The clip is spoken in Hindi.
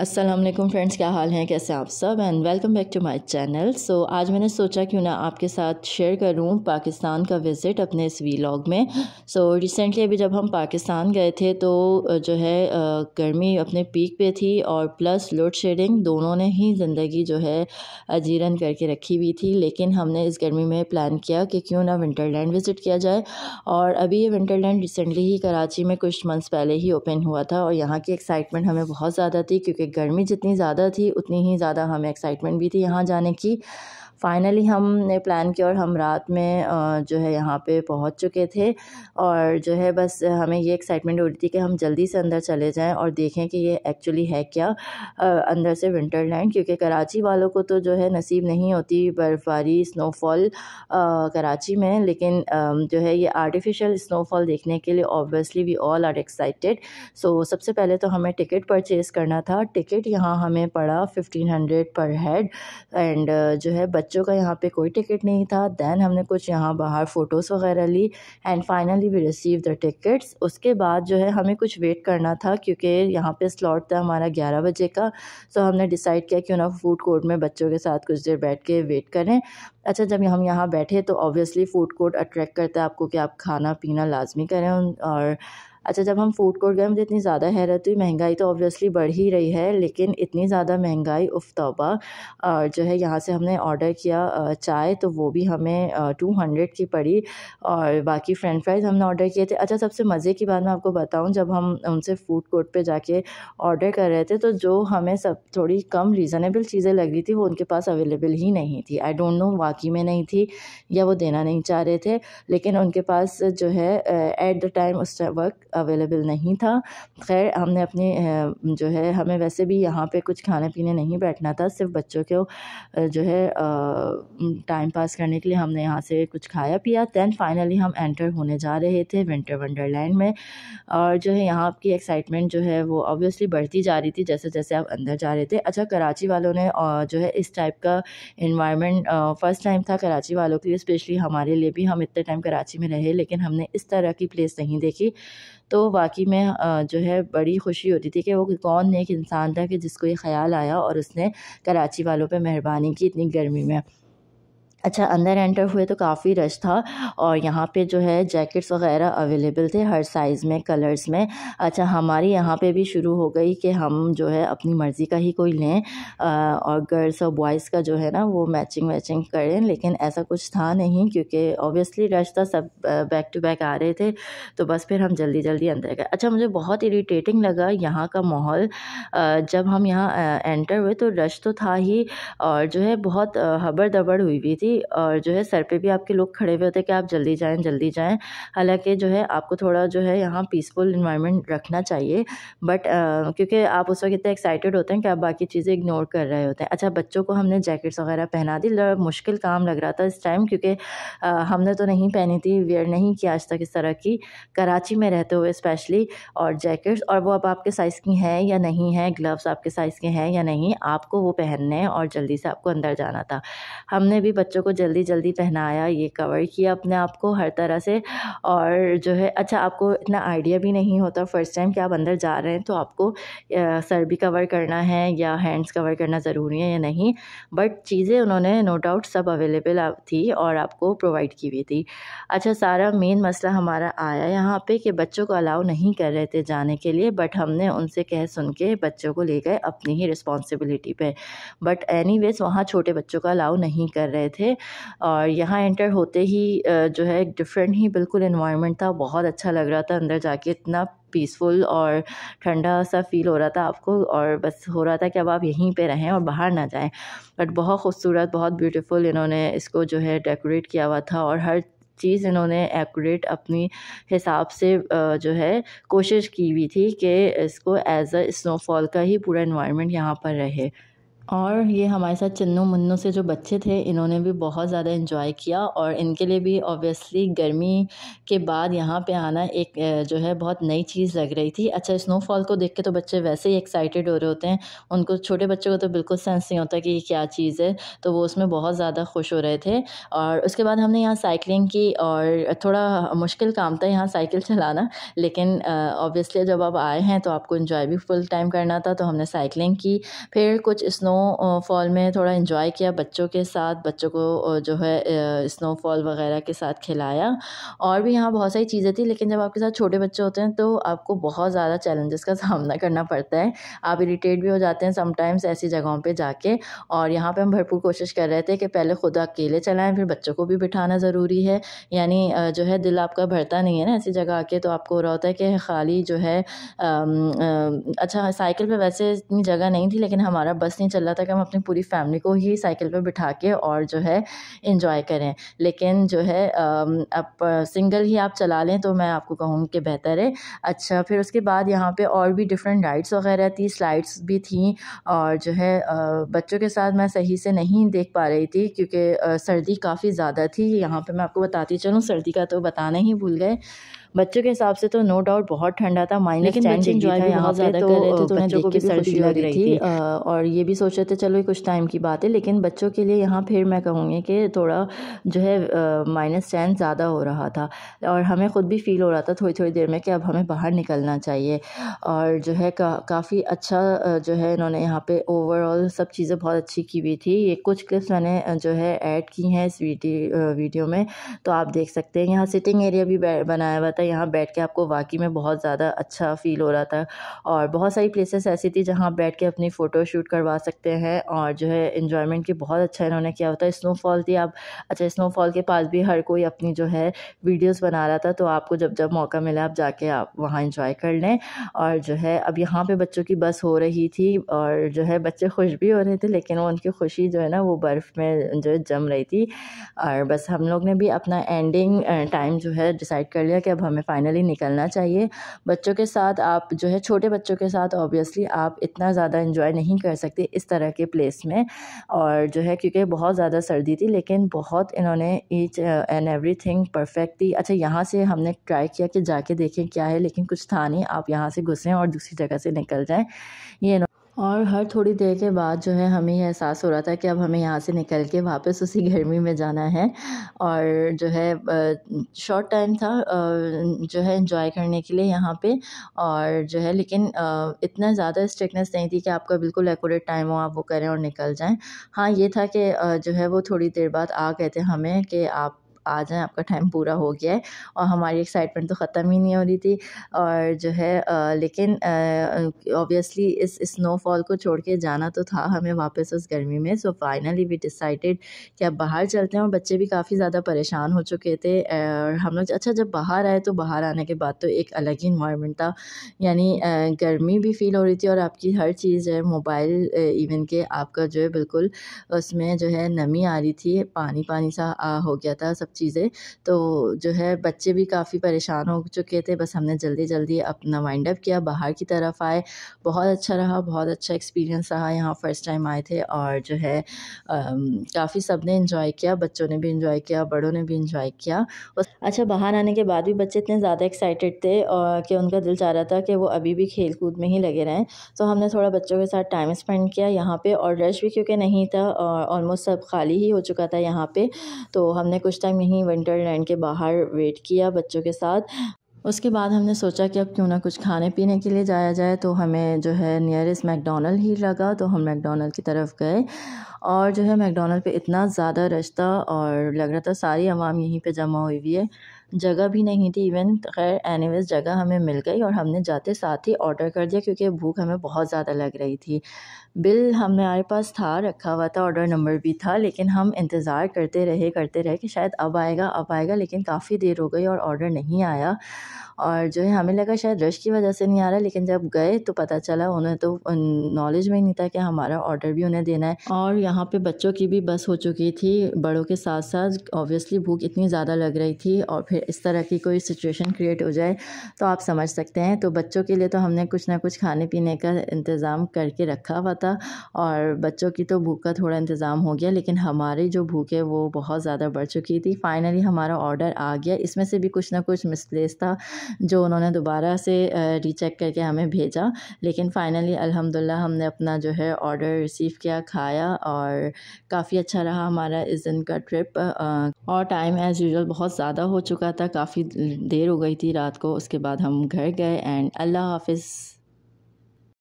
असलम फ्रेंड्स क्या हाल हैं कैसे आप सब and welcome back to my channel so आज मैंने सोचा क्यों ना आपके साथ शेयर करूं पाकिस्तान का विज़िट अपने इस वीलॉग में सो so, रिसेंटली अभी जब हम पाकिस्तान गए थे तो जो है गर्मी अपने पीक पे थी और प्लस लोड शेडिंग दोनों ने ही ज़िंदगी जो है अजीरन करके रखी हुई थी लेकिन हमने इस गर्मी में प्लान किया कि क्यों ना विंटरलैंड विज़िट किया जाए और अभी ये विंटरलैंड रिसेंटली ही कराची में कुछ मंथ्स पहले ही ओपन हुआ था और यहाँ की एक्साइटमेंट हमें बहुत ज़्यादा थी क्योंकि गर्मी जितनी ज़्यादा थी उतनी ही ज़्यादा हमें एक्साइटमेंट भी थी यहाँ जाने की फ़ाइनली हमने प्लान किया और हम रात में जो है यहाँ पे पहुँच चुके थे और जो है बस हमें ये एक्साइटमेंट हो रही थी कि हम जल्दी से अंदर चले जाएं और देखें कि ये एक्चुअली है क्या अंदर से विंटरलैंड क्योंकि कराची वालों को तो जो है नसीब नहीं होती बर्फ़बारी स्नोफॉल कराची में लेकिन जो है ये आर्टिफिशियल स्नोफॉल देखने के लिए obviously we all are excited so सबसे पहले तो हमें टिकट परचेज़ करना था टिकट यहाँ हमें पड़ा fifteen hundred per head and जो है बच बच्चों का यहाँ पे कोई टिकट नहीं था दैन हमने कुछ यहाँ बाहर फ़ोटोज़ वगैरह ली and finally we receive the tickets उसके बाद जो है हमें कुछ वेट करना था क्योंकि यहाँ पे स्लॉट था हमारा ग्यारह बजे का सो हमने डिसाइड किया कि ना फूड कोर्ट में बच्चों के साथ कुछ देर बैठ के वेट करें अच्छा जब हम यहाँ बैठे तो ऑब्वियसली फूड कोर्ट अट्रैक्ट करता है आपको कि आप खाना पीना लाजमी करें और अच्छा जब हम फूड कोर्ट गए मुझे इतनी ज़्यादा हैरत हुई महंगाई तो ऑब्वियसली बढ़ ही रही है लेकिन इतनी ज़्यादा महंगाई उफ तोबा और जो है यहाँ से हमने ऑर्डर किया चाय तो वो भी हमें टू हंड्रेड की पड़ी और बाकी फ्रेंच फ्राइज हमने ऑर्डर किए थे अच्छा सबसे मज़े की बात मैं आपको बताऊँ जब हम उनसे फूड कोर्ट पर जाके ऑर्डर कर रहे थे तो जो हमें सब थोड़ी कम रीज़नेबल चीज़ें लग रही थी वो उनके पास अवेलेबल ही नहीं थी आई डोंट नो वाकई में नहीं थी या वो देना नहीं चाह रहे थे लेकिन उनके पास जो है एट द टाइम उस वक्त अवेलेबल नहीं था खैर हमने अपने जो है हमें वैसे भी यहाँ पे कुछ खाने पीने नहीं बैठना था सिर्फ बच्चों को जो है टाइम पास करने के लिए हमने यहाँ से कुछ खाया पिया दैन फाइनली हम एंटर होने जा रहे थे विंटर वंडरलैंड में और जो है यहाँ की एक्साइटमेंट जो है वो ऑब्वियसली बढ़ती जा रही थी जैसे जैसे आप अंदर जा रहे थे अच्छा कराची वालों ने जो है इस टाइप का इन्वायरमेंट फ़र्स्ट टाइम था कराची वालों के लिए स्पेशली हमारे लिए भी हम इतने टाइम कराची में रहे लेकिन हमने इस तरह की प्लेस नहीं देखी तो वाकई में जो है बड़ी खुशी होती थी कि वो कौन एक इंसान था कि जिसको ये ख्याल आया और उसने कराची वालों पे मेहरबानी की इतनी गर्मी में अच्छा अंदर एंटर हुए तो काफ़ी रश था और यहाँ पे जो है जैकेट्स वगैरह अवेलेबल थे हर साइज़ में कलर्स में अच्छा हमारी यहाँ पे भी शुरू हो गई कि हम जो है अपनी मर्ज़ी का ही कोई लें और गर्ल्स और बॉयज़ का जो है ना वो मैचिंग वैचिंग करें लेकिन ऐसा कुछ था नहीं क्योंकि ऑब्वियसली रश था सब बैक टू बैक आ रहे थे तो बस फिर हम जल्दी जल्दी अंदर गए अच्छा मुझे बहुत इरीटेटिंग लगा यहाँ का माहौल जब हम यहाँ एंटर हुए तो रश तो था ही और जो है बहुत हबड़ दबड़ हुई हुई थी और जो है सर पे भी आपके लोग खड़े हुए होते हैं कि आप जल्दी जाएँ जल्दी जाएँ हालांकि जो है आपको थोड़ा जो है यहाँ पीसफुल इन्वायरमेंट रखना चाहिए बट क्योंकि आप उस वक्त इतने एक्साइटेड होते हैं कि आप बाकी चीज़ें इग्नोर कर रहे होते हैं अच्छा बच्चों को हमने जैकेट्स वगैरह पहना दी मुश्किल काम लग रहा था इस टाइम क्योंकि हमने तो नहीं पहनी थी वेयर नहीं किया आज तक इस तरह की कराची में रहते हुए स्पेशली और जैकेट्स और वो अब आपके साइज़ की हैं या नहीं है ग्लव्स आपके साइज़ के हैं या नहीं आपको वो पहनने हैं और जल्दी से आपको अंदर जाना था हमने भी बच्चों को जल्दी जल्दी पहनाया ये कवर किया अपने आप को हर तरह से और जो है अच्छा आपको इतना आइडिया भी नहीं होता फ़र्स्ट टाइम कि आप अंदर जा रहे हैं तो आपको सर भी कवर करना है या हैंड्स कवर करना ज़रूरी है या नहीं बट चीज़ें उन्होंने नो डाउट सब अवेलेबल थी और आपको प्रोवाइड की हुई थी अच्छा सारा मेन मसला हमारा आया यहाँ पर कि बच्चों को अलाउ नहीं कर रहे थे जाने के लिए बट हमने उनसे कह सुन के बच्चों को ले गए अपनी ही रिस्पॉन्सिबिलिटी पर बट एनी वेज़ वहाँ छोटे बच्चों का अलाउ नहीं कर रहे थे और यहाँ एंटर होते ही जो है एक डिफरेंट ही बिल्कुल इन्वायरमेंट था बहुत अच्छा लग रहा था अंदर जाके इतना पीसफुल और ठंडा सा फील हो रहा था आपको और बस हो रहा था कि अब आप यहीं पे रहें और बाहर ना जाएं बट बहुत खूबसूरत बहुत ब्यूटीफुल इन्होंने इसको जो है डेकोरेट किया हुआ था और हर चीज़ इन्होंने एक्यूरेट अपनी हिसाब से जो है कोशिश की हुई थी कि इसको एज अ स्नोफॉल का ही पूरा इन्वायरमेंट यहाँ पर रहे और ये हमारे साथ चन्नू मुन्नू से जो बच्चे थे इन्होंने भी बहुत ज़्यादा इन्जॉय किया और इनके लिए भी ऑब्वियसली गर्मी के बाद यहाँ पे आना एक जो है बहुत नई चीज़ लग रही थी अच्छा स्नोफॉल को देख के तो बच्चे वैसे ही एक्साइटेड हो रहे होते हैं उनको छोटे बच्चों को तो बिल्कुल सेंस नहीं होता कि ये क्या चीज़ है तो वो उसमें बहुत ज़्यादा खुश हो रहे थे और उसके बाद हमने यहाँ साइकिलिंग की और थोड़ा मुश्किल काम था यहाँ साइकिल चलाना लेकिन ऑब्वियसली जब आप आए हैं तो आपको इन्जॉय भी फुल टाइम करना था तो हमने साइकिलिंग की फिर कुछ स्नो स्नोफॉल में थोड़ा इन्जॉय किया बच्चों के साथ बच्चों को जो है स्नोफॉल वगैरह के साथ खिलाया और भी यहाँ बहुत सारी चीज़ें थी लेकिन जब आपके साथ छोटे बच्चे होते हैं तो आपको बहुत ज़्यादा चैलेंजेस का सामना करना पड़ता है आप इरीटेट भी हो जाते हैं समटाइम्स ऐसी जगहों पर जाके और यहाँ पर हम भरपूर कोशिश कर रहे थे कि पहले खुद अकेले चलाएँ फिर बच्चों को भी बिठाना ज़रूरी है यानी जो है दिल आपका भरता नहीं है ना ऐसी जगह आके तो आपको हो रहा होता है कि खाली जो है अच्छा साइकिल पर वैसे इतनी जगह नहीं थी लेकिन हमारा बस नहीं चला अल्लाह तक हम अपनी पूरी फैमिली को ही साइकिल पर बिठा के और जो है इंजॉय करें लेकिन जो है आप सिंगल ही आप चला लें तो मैं आपको कहूँ कि बेहतर है अच्छा फिर उसके बाद यहाँ पर और भी डिफरेंट राइड्स वगैरह थी स्लाइड्स भी थी और जो है बच्चों के साथ मैं सही से नहीं देख पा रही थी क्योंकि सर्दी काफ़ी ज़्यादा थी यहाँ पे मैं आपको बताती चलूँ सर्दी का तो बताना ही भूल गए बच्चों के हिसाब से तो नो डाउट बहुत ठंडा था माइनस टेन डिग्री था यहाँ पे तो, तो बच्चों को भी सर्दी लग रही थी और ये भी सोच रहे थे चलो कुछ टाइम की बात है लेकिन बच्चों के लिए यहाँ फिर मैं कहूँगी कि थोड़ा जो है माइनस टेन ज़्यादा हो रहा था और हमें ख़ुद भी फील हो रहा था थोड़ी थोड़ी देर में कि अब हमें बाहर निकलना चाहिए और जो है काफ़ी अच्छा जो है इन्होंने यहाँ पे ओवरऑल सब चीज़ें बहुत अच्छी की हुई थी ये कुछ क्लिप्स मैंने जो है ऐड की हैं इस वीडियो में तो आप देख सकते हैं यहाँ सिटिंग एरिया भी बनाया हुआ था यहाँ बैठ के आपको वाकई में बहुत ज़्यादा अच्छा फ़ील हो रहा था और बहुत सारी प्लेसेस ऐसी थी जहाँ बैठ के अपनी फ़ोटो शूट करवा सकते हैं और जो है इन्जॉयमेंट की बहुत अच्छा इन्होंने किया होता है स्नोफॉल थी आप अच्छा स्नोफॉल के पास भी हर कोई अपनी जो है वीडियोज़ बना रहा था तो आपको जब जब मौका मिला आप जाके आप वहाँ इंजॉय कर लें और जो है अब यहाँ पर बच्चों की बस हो रही थी और जो है बच्चे खुश भी हो रहे थे लेकिन वो उनकी खुशी जो है ना वो बर्फ़ में जो है जम रही थी और बस हम लोग ने भी अपना एंडिंग टाइम जो है डिसाइड कर लिया कि अब हम हमें फ़ाइनली निकलना चाहिए बच्चों के साथ आप जो है छोटे बच्चों के साथ ऑब्वियसली आप इतना ज़्यादा इन्जॉय नहीं कर सकते इस तरह के प्लेस में और जो है क्योंकि बहुत ज़्यादा सर्दी थी लेकिन बहुत इन्होंने each and everything perfect थी अच्छा यहाँ से हमने ट्राई किया कि जाके देखें क्या है लेकिन कुछ था नहीं आप यहाँ से घुसें और दूसरी जगह से निकल जाएँ ये और हर थोड़ी देर के बाद जो है हमें यह एहसास हो रहा था कि अब हमें यहाँ से निकल के वापस उसी गर्मी में जाना है और जो है शॉर्ट टाइम था जो है इन्जॉय करने के लिए यहाँ पर और जो है लेकिन इतना ज़्यादा स्ट्रिकनेस नहीं थी कि आपका बिल्कुल एकोरेट टाइम हो आप वो करें और निकल जाएँ हाँ ये था कि जो है वो थोड़ी देर बाद आ गए थे हमें कि आप आ जाएं आपका टाइम पूरा हो गया है और हमारी एक्साइटमेंट तो ख़त्म ही नहीं हो रही थी और जो है आ, लेकिन ऑब्वियसली इस स्नोफॉल को छोड़ के जाना तो था हमें वापस उस गर्मी में सो फाइनली वी डिसाइडेड कि अब बाहर चलते हैं और बच्चे भी काफ़ी ज़्यादा परेशान हो चुके थे और हम लोग अच्छा जब बाहर आए तो बाहर आने के बाद तो एक अलग ही इन्वायरमेंट था यानी गर्मी भी फील हो रही थी और आपकी हर चीज़ जो है मोबाइल इवन के आपका जो है बिल्कुल उसमें जो है नमी आ रही थी पानी पानी सा हो गया था सब चीज़ें तो जो है बच्चे भी काफ़ी परेशान हो चुके थे बस हमने जल्दी जल्दी अपना वाइंड अप किया बाहर की तरफ आए बहुत अच्छा रहा बहुत अच्छा एक्सपीरियंस रहा यहाँ फ़र्स्ट टाइम आए थे और जो है काफ़ी सब ने इन्जॉय किया बच्चों ने भी इन्जॉय किया बड़ों ने भी इन्जॉय किया अच्छा बाहर आने के बाद भी बच्चे इतने ज़्यादा एक्साइटेड थे और कि उनका दिल चाह रहा था कि वो अभी भी खेल कूद में ही लगे रहें तो हमने थोड़ा बच्चों के साथ टाइम स्पेंड किया यहाँ पर और रश भी क्योंकि नहीं था और ऑलमोस्ट सब खाली ही हो चुका था यहाँ पर तो हमने कुछ टाइम वहीं लैंड के बाहर वेट किया बच्चों के साथ उसके बाद हमने सोचा कि अब क्यों ना कुछ खाने पीने के लिए जाया जाए तो हमें जो है नियरेस्ट मैकडोनल्ड ही लगा तो हम मैकडोनल्ड की तरफ गए और जो है मैकडोनल्ड पे इतना ज़्यादा रश था और लग रहा था सारी आवाम यहीं पे जमा हुई हुई है जगह भी नहीं थी इवन तो खैर एनीवेज जगह हमें मिल गई और हमने जाते साथ ही ऑर्डर कर दिया क्योंकि भूख हमें बहुत ज़्यादा लग रही थी बिल हमारे पास था रखा हुआ था ऑर्डर नंबर भी था लेकिन हम इंतज़ार करते रहे करते रहे कि शायद अब आएगा अब आएगा लेकिन काफ़ी देर हो गई और ऑर्डर नहीं आया और जो है हमें लगा शायद रश की वजह से नहीं आ रहा लेकिन जब गए तो पता चला उन्हें तो नॉलेज में ही नहीं था कि हमारा ऑर्डर भी उन्हें देना है और यहाँ पे बच्चों की भी बस हो चुकी थी बड़ों के साथ साथ ऑब्वियसली भूख इतनी ज़्यादा लग रही थी और फिर इस तरह की कोई सिचुएशन क्रिएट हो जाए तो आप समझ सकते हैं तो बच्चों के लिए तो हमने कुछ ना कुछ खाने पीने का इंतज़ाम करके रखा हुआ था था और बच्चों की तो भूख का थोड़ा इंतज़ाम हो गया लेकिन हमारी जो भूख है वो बहुत ज़्यादा बढ़ चुकी थी फ़ाइनली हमारा ऑर्डर आ गया इसमें से भी कुछ ना कुछ मिसप्लेस था जो उन्होंने दोबारा से रीचेक करके हमें भेजा लेकिन फ़ाइनली अलहमदिल्ला हमने अपना जो है ऑर्डर रिसीव किया खाया और काफ़ी अच्छा रहा हमारा इस दिन का ट्रिप और टाइम एज़ यूजल बहुत ज़्यादा हो चुका था काफ़ी देर हो गई थी रात को उसके बाद हम घर गए एंड अल्लाह हाफिज़